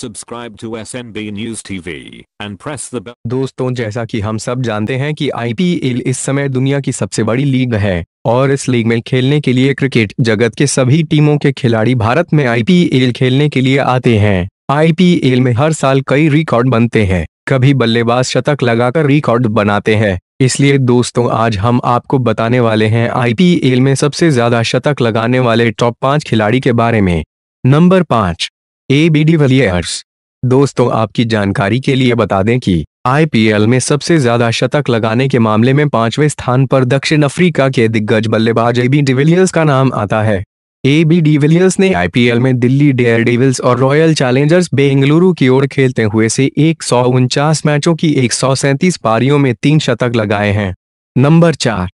subscribe to S N B news TV and press the दोस्तों जैसा कि हम सब जानते हैं कि आईपीएल इस समय दुनिया की सबसे बड़ी लीग है और इस लीग में खेलने के लिए क्रिकेट जगत के सभी टीमों के खिलाड़ी भारत में आईपीएल खेलने के लिए आते हैं आईपीएल में हर साल कई रिकॉर्ड बनते हैं कभी बल्लेबाज शतक लगाकर रिकॉर्ड बनाते हैं इसलिए दोस्तों आज हम आपको बताने वाले हैं आईपीएल में सबसे ज्यादा शतक लगाने वाले टॉप पाँच खिलाड़ी के बारे में नंबर पाँच ए बी डी वलियर्स दोस्तों आपकी जानकारी के लिए बता दें कि आईपीएल में सबसे ज्यादा शतक लगाने के मामले में पांचवें स्थान पर दक्षिण अफ्रीका के दिग्गज बल्लेबाज एबी डिविलियर्स का नाम आता है एबी डिविलियर्स ने आईपीएल में दिल्ली डेयर डेविल्स और रॉयल चैलेंजर्स बेंगलुरु की ओर खेलते हुए से एक मैचों की एक पारियों में तीन शतक लगाए हैं नंबर चार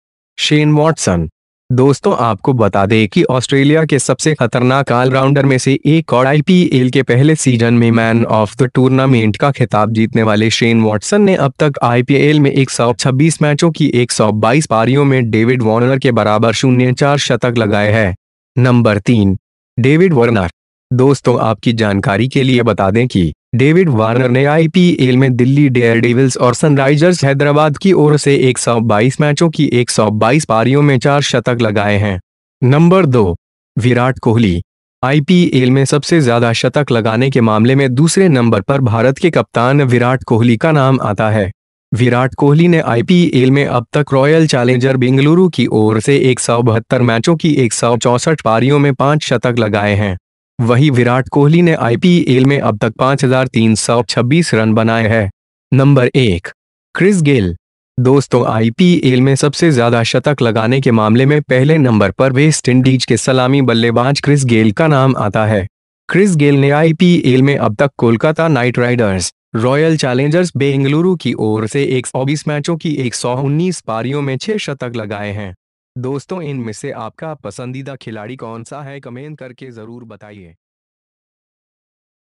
शेन वॉटसन दोस्तों आपको बता दें कि ऑस्ट्रेलिया के सबसे खतरनाक ऑलराउंडर में से एक और आईपीएल के पहले सीजन में मैन ऑफ द टूर्नामेंट का खिताब जीतने वाले शेन वॉटसन ने अब तक आईपीएल में 126 मैचों की 122 पारियों में डेविड वार्नर के बराबर शून्य चार शतक लगाए हैं नंबर तीन डेविड वॉर्नर दोस्तों आपकी जानकारी के लिए बता दें कि डेविड वार्नर ने आईपीएल में दिल्ली डेयर डेविल्स और सनराइजर्स हैदराबाद की ओर से 122 मैचों की 122 पारियों में चार शतक लगाए हैं नंबर दो विराट कोहली आईपीएल में सबसे ज्यादा शतक लगाने के मामले में दूसरे नंबर पर भारत के कप्तान विराट कोहली का नाम आता है विराट कोहली ने आईपीएल में अब तक रॉयल चैलेंजर बेंगलुरु की ओर से एक मैचों की एक पारियों में पांच शतक लगाए हैं वही विराट कोहली ने आईपीएल में अब तक 5,326 रन बनाए हैं नंबर एक क्रिस गेल दोस्तों आईपीएल में सबसे ज्यादा शतक लगाने के मामले में पहले नंबर पर वेस्ट इंडीज के सलामी बल्लेबाज क्रिस गेल का नाम आता है क्रिस गेल ने आईपीएल में अब तक Kolkata Knight Riders Royal Challengers Bengaluru की ओर से एक मैचों की एक पारियों में छह शतक लगाए हैं दोस्तों इनमें से आपका पसंदीदा खिलाड़ी कौन सा है कमेंट करके ज़रूर बताइए